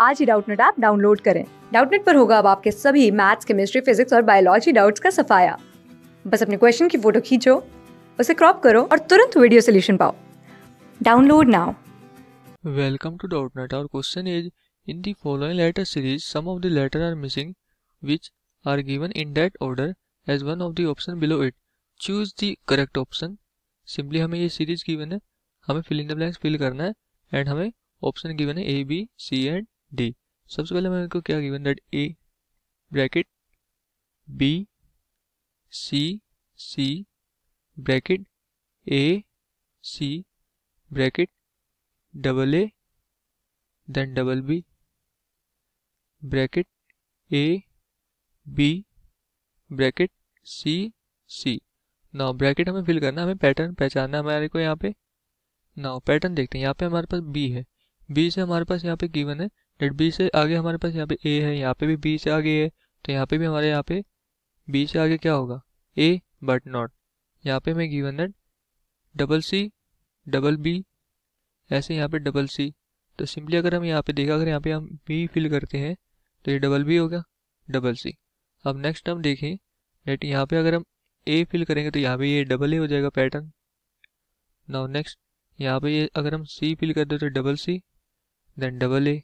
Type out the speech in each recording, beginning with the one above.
आज ही Doubtnut app download करें डाउटनेट पर होगा अब आपके सभी मैथ्स केमिस्ट्री फिजिक्स और बायोलॉजी डाउट्स का सफाया बस अपने क्वेश्चन की फोटो खींचो उसे क्रॉप करो और तुरंत वीडियो सोल्यूशन पाओ download now welcome to Doubtnut और question is in the following letter series some of the letters are missing which are given in that order as one of the option below it choose the correct option simply हमें ये series given है हमें fill in the blanks fill करना है and हमें option given है A B C and D सबसे पहले मेरे को क्या given that A bracket B C C bracket A C bracket double A then double B bracket A B bracket C C now bracket हमें fill करना हमें pattern पहचानना हमारे को यहाँ पे नाउ पैटर्न देखते हैं यहाँ पे हमारे पास बी है बी से हमारे पास यहाँ पे गिवन है डेट बी से आगे हमारे पास यहाँ पे ए है यहाँ पे भी बी से आगे है तो यहाँ पे भी हमारे यहाँ पे बी से आगे क्या होगा ए बट नॉट यहाँ पे मैं given that double C double B ऐसे यहाँ पे डबल सी तो सिंपली अगर हम यहाँ पे देखा अगर यहाँ पे हम बी फिल करते हैं तो ये डबल बी होगा डबल सी अब नेक्स्ट हम देखें डेट यहाँ पे अगर हम ए फिल करेंगे तो यहाँ पे ये डबल ए हो जाएगा पैटर्न नाउ नेक्स्ट यहाँ पे ये अगर हम सी फिल कर दे तो double C then double A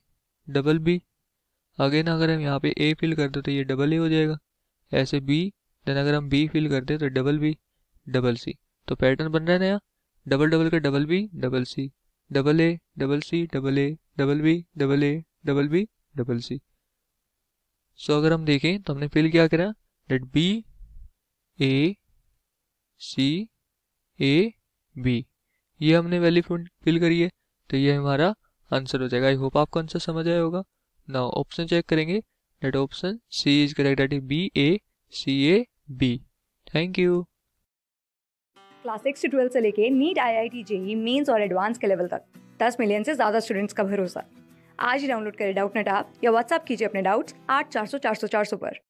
double B आगे ना अगर हम यहाँ पे ए फिल करते तो ये डबल ए हो जाएगा ऐसे बी देन अगर हम बी फिल करते तो डबल बी डबल सी तो पैटर्न बन रहा है नया डबल डबल का double B double C double A double C double A double B double A double B double C so अगर हम देखें तो हमने फिल क्या करा that B A C A B ये हमने वैल्यू फिल करी है तो ये हमारा आंसर हो जाएगा आई होप आपको आंसर समझ आया होगा ना ऑप्शन चेक करेंगे that option C is correct that B A C A B thank you class six से ट्वेल्थ से लेके NEET I I T JEE mains और एडवांस के लेवल तक दस मिलियन से ज़्यादा स्टूडेंट्स का भरोसा आज ही डाउनलोड करें डाउट नेट आप या व्हाट्सअप कीजिए अपने डाउट्स आठ चार सौ चार सौ चार सौ पर